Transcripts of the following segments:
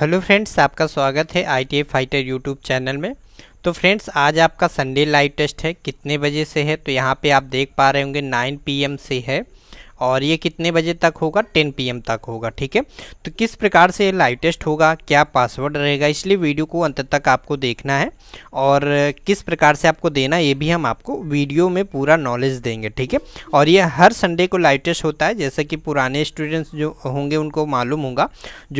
hello friends आपका स्वागत है I T fighter YouTube channel में तो फ्रेंड्स आज आपका संडे लाइव टेस्ट है कितने बजे से है तो यहाँ पे आप देख पा रहे होंगे 9 पीएम से है और ये कितने बजे तक होगा 10 पीएम तक होगा ठीक है तो किस प्रकार से लाइव टेस्ट होगा क्या पासवर्ड रहेगा इसलिए वीडियो को अंत तक आपको देखना है और किस प्रकार से आपको देना ये भी हम आपको वीडियो में पूरा नॉलेज देंगे ठीक है और ये हर संडे को लाइव टेस्ट होता है जैसे कि पुराने स्टूडेंट्स जो होंगे उनको मालूम होगा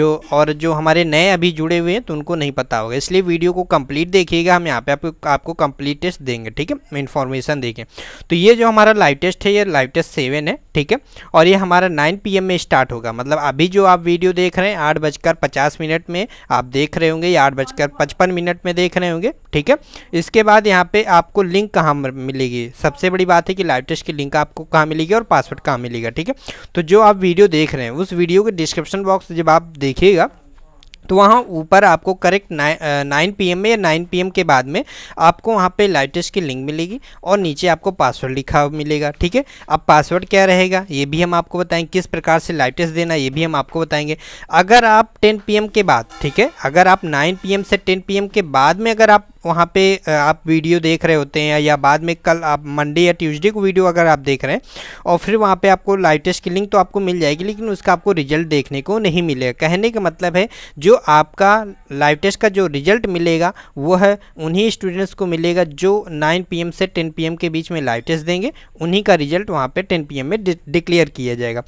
जो और जो हमारे नए अभी जुड़े हुए हैं तो उनको नहीं पता होगा इसलिए वीडियो को कंप्लीट देखिएगा हम यहाँ पे आपको आपको कंप्लीट टेस्ट देंगे ठीक है इन्फॉर्मेशन देखें तो ये जो हमारा लाइव टेस्ट है ये लाइव टेस्ट सेवन है ठीक है और ये हमारा नाइन पी में स्टार्ट होगा मतलब अभी जो आप वीडियो देख रहे हैं आठ बजकर पचास मिनट में आप देख रहे होंगे या आठ बजकर पचपन मिनट में देख रहे होंगे ठीक है इसके बाद यहाँ पे आपको लिंक कहाँ मिलेगी सबसे बड़ी बात है कि लाइव टेस्ट की लिंक आपको कहाँ मिलेगी और पासवर्ड कहाँ मिलेगा ठीक है तो जो आप वीडियो देख रहे हैं उस वीडियो के डिस्क्रिप्शन बॉक्स जब आप देखिएगा तो वहाँ ऊपर आपको करेक्ट नाइन पी एम में या नाइन पी एम के बाद में आपको वहाँ पे लाइटेस्ट की लिंक मिलेगी और नीचे आपको पासवर्ड लिखा मिलेगा ठीक है अब पासवर्ड क्या रहेगा ये भी हम आपको बताएंगे किस प्रकार से लाइटेस्ट देना ये भी हम आपको बताएंगे अगर आप टेन पी एम के बाद ठीक है अगर आप नाइन पी एम से टेन पी एम के बाद में अगर आप वहाँ पे आप वीडियो देख रहे होते हैं या बाद में कल आप मंडे या ट्यूसडे को वीडियो अगर आप देख रहे हैं और फिर वहाँ पे आपको लाइटेस्ट की लिंक तो आपको मिल जाएगी लेकिन उसका आपको रिजल्ट देखने को नहीं मिलेगा कहने का मतलब है जो आपका लाइव टेस्ट का जो रिजल्ट मिलेगा वह उन्हीं स्टूडेंट्स को मिलेगा जो नाइन पी से टेन पी के बीच में लाइव टेस्ट देंगे उन्हीं का रिजल्ट वहाँ पर टेन पी में डिक्लेयर किया जाएगा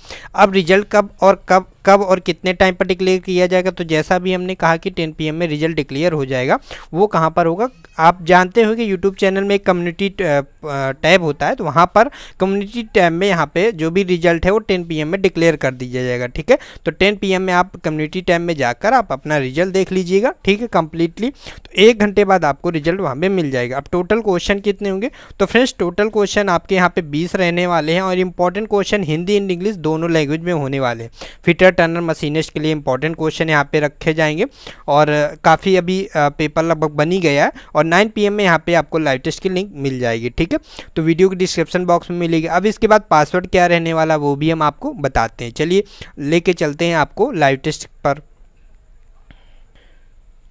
अब रिजल्ट कब और कब कब और कितने टाइम पर डिक्लेयर किया जाएगा तो जैसा भी हमने कहा कि टेन पी में रिजल्ट डिक्लेयर हो जाएगा वो कहाँ पर होगा आप जानते हो कि यूट्यूब चैनल में एक कम्युनिटी टैब होता है तो वहाँ पर कम्युनिटी टैब में यहाँ पे जो भी रिजल्ट है वो 10 पीएम में डिक्लेयर कर दिया जाएगा ठीक है तो 10 पीएम में आप कम्युनिटी टैब में जाकर आप अपना रिजल्ट देख लीजिएगा ठीक है कम्प्लीटली तो एक घंटे बाद आपको रिजल्ट वहाँ पर मिल जाएगा अब टोटल क्वेश्चन कितने होंगे तो फ्रेंड्स टोटल क्वेश्चन आपके यहाँ पे बीस रहने वाले हैं और important question Hindi and English दोनों लैंग्वेज में होने वाले हैं फिटर टर्नर मशीनिस्ट के लिए इंपॉर्टेंट क्वेश्चन यहाँ पे रखे जाएंगे और काफ़ी अभी पेपर लगभग बनी गया है और 9 पीएम में यहाँ पे आपको लाइव टेस्ट की लिंक मिल जाएगी ठीक है तो वीडियो की डिस्क्रिप्शन बॉक्स में मिलेगी अब इसके बाद पासवर्ड क्या रहने वाला वो भी हम आपको बताते हैं चलिए लेके चलते हैं आपको लाइव टेस्ट पर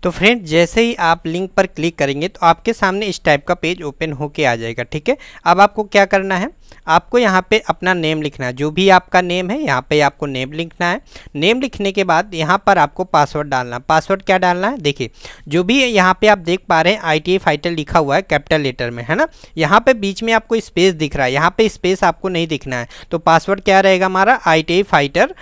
तो फ्रेंड जैसे ही आप लिंक पर क्लिक करेंगे तो आपके सामने इस टाइप का पेज ओपन होके आ जाएगा ठीक है अब आपको क्या करना है आपको यहाँ पे अपना नेम लिखना है जो भी आपका नेम है यहाँ पे आपको नेम लिखना है नेम लिखने के बाद यहाँ पर आपको पासवर्ड डालना है पासवर्ड क्या डालना है देखिए जो भी यहाँ पे आप देख पा रहे हैं आई टी फाइटल लिखा हुआ है कैपिटल लेटर में है ना यहाँ पे बीच में आपको स्पेस दिख रहा है यहाँ पे स्पेस आपको नहीं दिखना है तो पासवर्ड क्या रहेगा हमारा आई टी फाइटर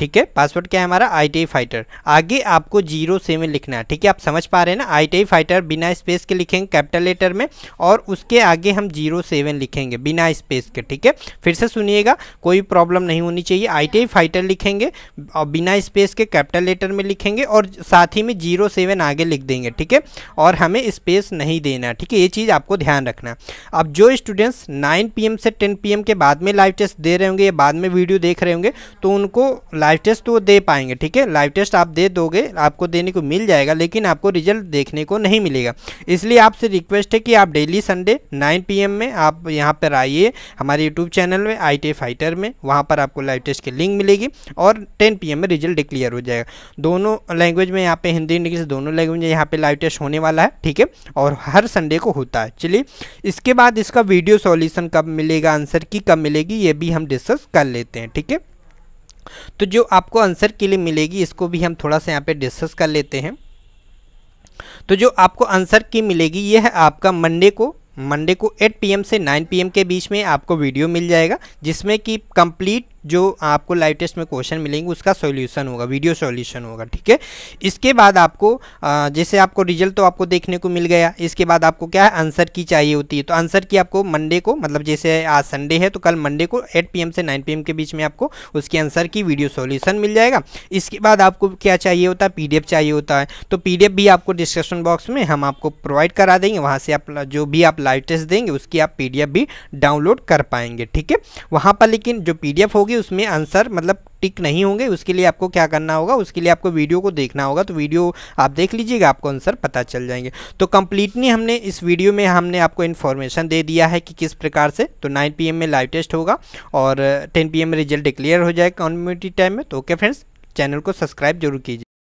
ठीक है पासवर्ड क्या है हमारा आई फाइटर आगे आपको जीरो सेवन लिखना है ठीक है आप समझ पा रहे हैं ना आई फाइटर बिना स्पेस के लिखेंगे कैपिटल लेटर में और उसके आगे हम जीरो सेवन लिखेंगे बिना स्पेस के ठीक है फिर से सुनिएगा कोई प्रॉब्लम नहीं होनी चाहिए आई फाइटर लिखेंगे और बिना स्पेस के कैपिटल लेटर में लिखेंगे और साथ ही में जीरो सेवन आगे लिख देंगे ठीक है और हमें स्पेस नहीं देना ठीक है ये चीज़ आपको ध्यान रखना अब जो स्टूडेंट्स नाइन पी से टेन पी के बाद में लाइव टेस्ट दे रहे होंगे या बाद में वीडियो देख रहे होंगे तो उनको लाइव लाइव टेस्ट तो वो दे पाएंगे ठीक है लाइव टेस्ट आप दे दोगे आपको देने को मिल जाएगा लेकिन आपको रिजल्ट देखने को नहीं मिलेगा इसलिए आपसे रिक्वेस्ट है कि आप डेली संडे 9 पीएम में आप यहाँ पर आइए हमारे यूट्यूब चैनल में आई फाइटर में वहाँ पर आपको लाइव टेस्ट की लिंक मिलेगी और टेन पी में रिजल्ट डिक्लियर हो जाएगा दोनों लैंग्वेज में यहाँ पर हिंदी इंग्लिश दोनों लैंग्वेज में यहाँ पर लाइव टेस्ट होने वाला है ठीक है और हर संडे को होता है चलिए इसके बाद इसका वीडियो सॉल्यूशन कब मिलेगा आंसर की कब मिलेगी ये भी हम डिस्कस कर लेते हैं ठीक है तो जो आपको आंसर के लिए मिलेगी इसको भी हम थोड़ा सा यहाँ पे डिस्कस कर लेते हैं तो जो आपको आंसर की मिलेगी यह है आपका मंडे को मंडे को 8 पीएम से 9 पीएम के बीच में आपको वीडियो मिल जाएगा जिसमें कि कंप्लीट जो आपको लाइव टेस्ट में क्वेश्चन मिलेंगे उसका सॉल्यूशन होगा वीडियो सॉल्यूशन होगा ठीक है इसके बाद आपको जैसे आपको रिजल्ट तो आपको देखने को मिल गया इसके बाद आपको क्या है आंसर की चाहिए होती है तो आंसर की आपको मंडे को मतलब जैसे आज संडे है तो कल मंडे को एट पी से नाइन पी के बीच में आपको उसके आंसर की वीडियो सोल्यूशन मिल जाएगा इसके बाद आपको क्या चाहिए होता है पी चाहिए होता है तो पी भी आपको डिस्क्रिप्शन बॉक्स में हम आपको प्रोवाइड करा देंगे वहाँ से आप जो भी आप लाइव टेस्ट देंगे उसकी आप पी भी डाउनलोड कर पाएंगे ठीक है वहाँ पर लेकिन जो पी होगी होगी उसमें आंसर मतलब टिक नहीं होंगे उसके लिए आपको क्या करना होगा उसके लिए आपको वीडियो को देखना होगा तो वीडियो आप देख लीजिएगा आपको आंसर पता चल जाएंगे तो कम्प्लीटली हमने इस वीडियो में हमने आपको इन्फॉर्मेशन दे दिया है कि किस प्रकार से तो 9 पीएम में लाइव टेस्ट होगा और 10 uh, पीएम में रिजल्ट डिक्लेयर हो जाएगा कम्युनिटी टाइम में तो ओके फ्रेंड्स चैनल को सब्सक्राइब जरूर कीजिए